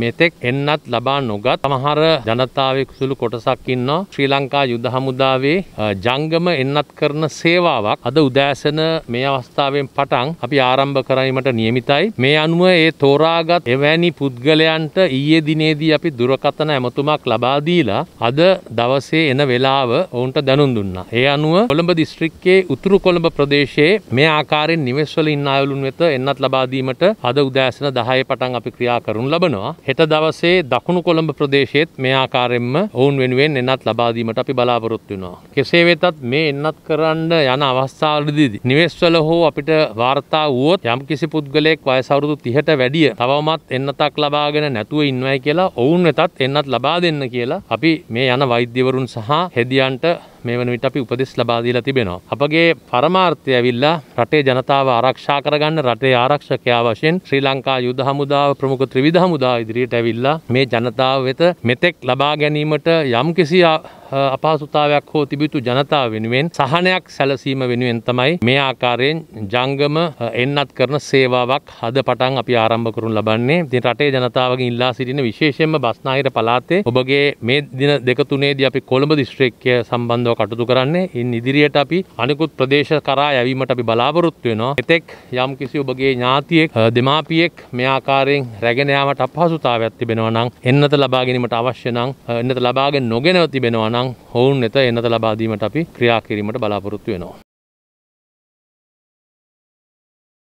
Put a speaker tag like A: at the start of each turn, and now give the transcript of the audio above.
A: මෙතෙක් එන්නත් ලබා නොගත් සමහර ජනතාවේ කුසුළු කොටසක් ඉන්නවා ශ්‍රී ලංකා යුද හමුදාවේ ජංගම එන්නත් කරන සේවාවක් අද උදෑසන මේ අවස්ථාවෙන් පටන් අපි ආරම්භ කරීමට නියමිතයි මේ අනුව ඒ තෝරාගත් එවැනි පුද්ගලයන්ට ඊයේ දිනේදී අපි දුරකථන ඇමතුමක් ලබා දීලා අද දවසේ එන වෙලාව ඔවුන්ට දැනුම් දුන්නා ඒ අනුව කොළඹ දිස්ත්‍රික්කයේ උතුරු කොළඹ ප්‍රදේශයේ මේ ආකාරයෙන් නිවෙස්වල ඉන්න අයවලුන් වෙත එන්නත් ලබා දීමට අද උදෑසන 10 පටන් අපි ක්‍රියා කරනු ලබනවා හෙට දවසේ දකුණු කොළඹ ප්‍රදේශයේත් මේ ආකාරයෙන්ම ඔවුන් වෙනුවෙන් එන්නත් ලබා දීමට අපි බලාපොරොත්තු වෙනවා. කෙසේ වෙතත් මේ එන්නත් කරන්න යන අවස්ථාවලදී නිවෙස්වල හෝ අපිට වාර්තා වුවොත් යම්කිසි පුද්ගලයෙක් වයස අවුරුදු 30ට වැඩිය තවමත් එන්නතක් ලබාගෙන නැතුව ඉන්නවයි කියලා ඔවුන් වෙතත් එන්නත් ලබා දෙන්න කියලා අපි මේ යන වෛද්‍යවරුන් සහ හෙදියන්ට මේ වන විට අපි උපදෙස් ලබා දීලා තිබෙනවා. අපගේ පරමාර්ථය ඇවිල්ලා රටේ ජනතාව ආරක්ෂා කරගන්න රටේ ආරක්ෂකයා වශයෙන් ශ්‍රී ලංකා යුද හමුදාව ප්‍රමුඛ ත්‍රිවිධ හමුදා ඉදිරියට ඇවිල්ලා මේ ජනතාව වෙත මෙතෙක් ලබා ගැනීමට යම් කිසි අපහසුතාවයක් හෝ තිබිතු ජනතාව වෙනුවෙන් සහනයක් සැලසීම වෙනුවෙන් තමයි මේ ආකාරයෙන් ජංගම එන්නත් කරන සේවාවක් හද පටන් අපි ආරම්භ කරනු ලබන්නේ. ඉතින් රටේ ජනතාවගෙන් ඉල්ලා සිටින විශේෂයෙන්ම බස්නාහිර පළාතේ ඔබගේ මේ දින දෙක තුනේදී අපි කොළඹ දිස්ත්‍රික්කය සම්බන්ධව කටයුතු කරන්නේ. ඉන් ඉදිරියට අපි අනිකුත් ප්‍රදේශ කරා යැවීමට අපි බලාපොරොත්තු වෙනවා. එතෙක් යම් කිසි ඔබගේ ඥාතියෙක් දෙමාපියෙක් මේ ආකාරයෙන් රැගෙන යාමට අපහසුතාවයක් තිබෙනවා නම් එන්නත ලබා ගැනීමට අවශ්‍ය නම් එන්නත ලබාගෙන නොගෙනව තිබෙනවා නම් පුළුවන් නම් ඔවුන් වෙත එන්නත ලබා දීමට අපි ක්‍රියා කිරීමට බලාපොරොත්තු වෙනවා.